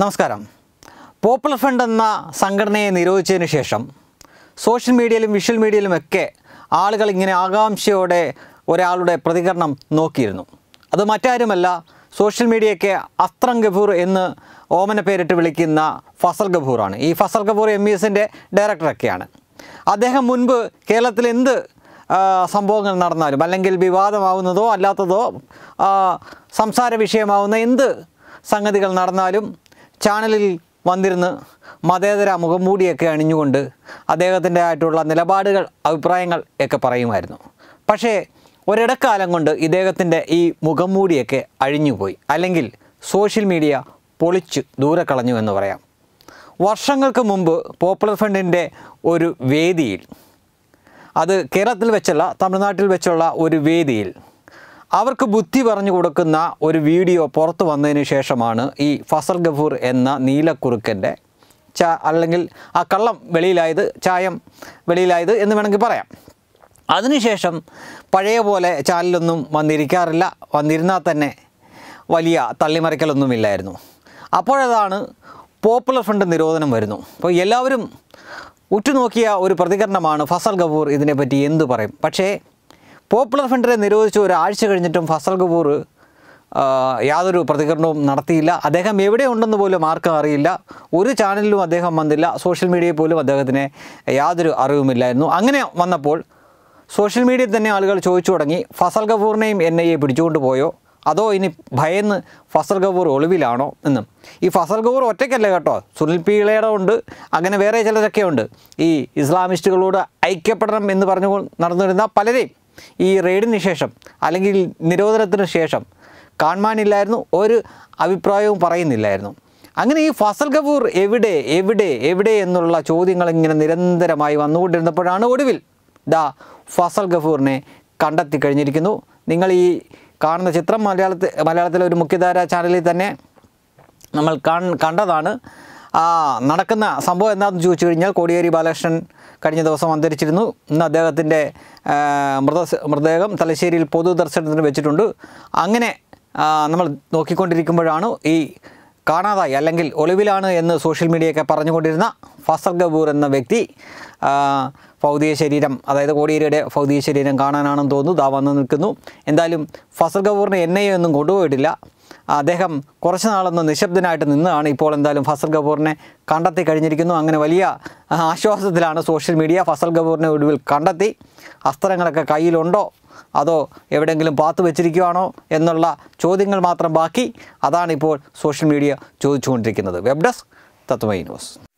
നമസ്കാരം popular front എന്ന സംഘടനയെ നിരോധിച്ചതിന് ശേഷം സോഷ്യൽ മീഡിയയിലും വിഷ്വൽ മീഡിയയിലും ഒക്കെ ആളുകൾ ഇങ്ങനെ ആകാംക്ഷയോടെ ഒരാളുടെ പ്രതികരണം നോക്കിയിരുന്നു അത് മറ്റാരുമല്ല സോഷ്യൽ മീഡിയയ്ക്ക് അസ്ത്രം ഗഫൂർ എന്ന് ഓമന പേരിട്ട് വിളിക്കുന്ന ഫസൽ ഗഫൂറാണ് ഈ ഫസൽ ഗഫൂർ എം ഇ എസിൻ്റെ ഡയറക്ടറൊക്കെയാണ് അദ്ദേഹം മുൻപ് കേരളത്തിൽ എന്ത് സംഭവങ്ങൾ നടന്നാലും അല്ലെങ്കിൽ വിവാദമാവുന്നതോ അല്ലാത്തതോ സംസാര വിഷയമാവുന്ന എന്ത് സംഗതികൾ നടന്നാലും ചാനലിൽ വന്നിരുന്ന് മതേതര മുഖംമൂടിയൊക്കെ അണിഞ്ഞുകൊണ്ട് അദ്ദേഹത്തിൻ്റെ ആയിട്ടുള്ള നിലപാടുകൾ അഭിപ്രായങ്ങൾ ഒക്കെ പറയുമായിരുന്നു പക്ഷേ ഒരിടക്കാലം കൊണ്ട് ഇദ്ദേഹത്തിൻ്റെ ഈ മുഖംമൂടിയൊക്കെ അഴിഞ്ഞുപോയി അല്ലെങ്കിൽ സോഷ്യൽ മീഡിയ പൊളിച്ച് ദൂരെ കളഞ്ഞു എന്ന് പറയാം വർഷങ്ങൾക്ക് മുമ്പ് പോപ്പുലർ ഫ്രണ്ടിൻ്റെ ഒരു വേദിയിൽ അത് കേരളത്തിൽ വെച്ചല്ല തമിഴ്നാട്ടിൽ വെച്ചുള്ള ഒരു വേദിയിൽ അവർക്ക് ബുദ്ധി പറഞ്ഞു കൊടുക്കുന്ന ഒരു വീഡിയോ പുറത്തു വന്നതിന് ശേഷമാണ് ഈ ഫസൽ ഗഫൂർ എന്ന നീലക്കുറുക്കൻ്റെ ച അല്ലെങ്കിൽ ആ കള്ളം വെളിയിലായത് ചായം വെളിയിലായത് എന്ന് വേണമെങ്കിൽ പറയാം അതിനുശേഷം പഴയ പോലെ ചാനലൊന്നും വന്നിരിക്കാറില്ല വന്നിരുന്നാൽ തന്നെ വലിയ തള്ളിമറിക്കലൊന്നുമില്ലായിരുന്നു അപ്പോഴതാണ് പോപ്പുലർ ഫ്രണ്ട് നിരോധനം വരുന്നു അപ്പോൾ എല്ലാവരും ഉറ്റുനോക്കിയ ഒരു പ്രതികരണമാണ് ഫസൽ ഗഫൂർ ഇതിനെപ്പറ്റി എന്തു പറയും പക്ഷേ പോപ്പുലർ ഫ്രണ്ടിനെ നിരോധിച്ച് ഒരാഴ്ച കഴിഞ്ഞിട്ടും ഫസൽ കപൂർ യാതൊരു പ്രതികരണവും നടത്തിയില്ല അദ്ദേഹം എവിടെ ഉണ്ടെന്ന് പോലും ആർക്കും അറിയില്ല ഒരു ചാനലിലും അദ്ദേഹം വന്നില്ല സോഷ്യൽ മീഡിയയിൽ പോലും അദ്ദേഹത്തിന് യാതൊരു അറിവുമില്ലായിരുന്നു അങ്ങനെ വന്നപ്പോൾ സോഷ്യൽ മീഡിയയിൽ തന്നെ ആളുകൾ ചോദിച്ചു തുടങ്ങി ഫസൽ കപൂറിനെയും എൻ ഐ എ പിടിച്ചുകൊണ്ട് പോയോ അതോ ഇനി ഭയന്ന് ഫസൽ കപൂർ ഒളിവിലാണോ എന്നും ഈ ഫസൽ കപൂർ ഒറ്റയ്ക്കല്ല കേട്ടോ സുനിൽ പീളയുടെ ഉണ്ട് അങ്ങനെ വേറെ ചിലരൊക്കെ ഉണ്ട് ഈ ഇസ്ലാമിസ്റ്റുകളോട് ഐക്യപ്പെടണം എന്ന് പറഞ്ഞു നടന്നിരുന്ന പലരെയും ഈ റെയ്ഡിന് ശേഷം അല്ലെങ്കിൽ നിരോധനത്തിന് ശേഷം കാണുവാനില്ലായിരുന്നു ഒരു അഭിപ്രായവും പറയുന്നില്ലായിരുന്നു അങ്ങനെ ഈ ഫസൽ കപൂർ എവിടെ എവിടെ എവിടെ എന്നുള്ള ചോദ്യങ്ങൾ ഇങ്ങനെ നിരന്തരമായി വന്നുകൊണ്ടിരുന്നപ്പോഴാണ് ഒടുവിൽ ദാ ഫസൽ ഗഫൂറിനെ കണ്ടെത്തി കഴിഞ്ഞിരിക്കുന്നു നിങ്ങൾ ഈ കാണുന്ന ചിത്രം മലയാളത്തിൽ മലയാളത്തിലെ ഒരു മുഖ്യധാര ചാനലിൽ തന്നെ നമ്മൾ കണ്ടതാണ് നടക്കുന്ന സംഭവം എന്താണെന്ന് ചോദിച്ചു കഴിഞ്ഞാൽ കോടിയേരി ബാലകൃഷ്ണൻ കഴിഞ്ഞ ദിവസം അന്തരിച്ചിരുന്നു ഇന്ന് അദ്ദേഹത്തിൻ്റെ മൃത മൃതദേഹം തലശ്ശേരിയിൽ പൊതുദർശനത്തിന് വെച്ചിട്ടുണ്ട് അങ്ങനെ നമ്മൾ നോക്കിക്കൊണ്ടിരിക്കുമ്പോഴാണ് ഈ കാണാതായി അല്ലെങ്കിൽ ഒളിവിലാണ് എന്ന് സോഷ്യൽ മീഡിയയൊക്കെ പറഞ്ഞുകൊണ്ടിരുന്ന ഫസൽ ഗബൂർ എന്ന വ്യക്തി ഭൗതിക ശരീരം അതായത് കോടിയേരിയുടെ ഭൗതിക ശരീരം കാണാനാണെന്ന് തോന്നുന്നു ദാ വന്ന് നിൽക്കുന്നു എന്തായാലും ഫസൽ ഗബൂറിനെ എൻ ഐ ഒന്നും കൊണ്ടുപോയിട്ടില്ല അദ്ദേഹം കുറച്ച് നാളൊന്ന് നിശബ്ദനായിട്ട് നിന്നാണ് ഇപ്പോൾ എന്തായാലും ഫസൽ ഗബൂറിനെ കണ്ടെത്തി കഴിഞ്ഞിരിക്കുന്നു അങ്ങനെ വലിയ ആശ്വാസത്തിലാണ് സോഷ്യൽ മീഡിയ ഫസൽ ഗബൂറിനെ ഒടുവിൽ കണ്ടെത്തി അസ്ത്രങ്ങളൊക്കെ കയ്യിലുണ്ടോ അതോ എവിടെയെങ്കിലും പാത്തു വെച്ചിരിക്കുവാണോ എന്നുള്ള ചോദ്യങ്ങൾ മാത്രം ബാക്കി അതാണിപ്പോൾ സോഷ്യൽ മീഡിയ ചോദിച്ചുകൊണ്ടിരിക്കുന്നത് വെബ് ഡെസ്ക് തത്വമൈ ന്യൂസ്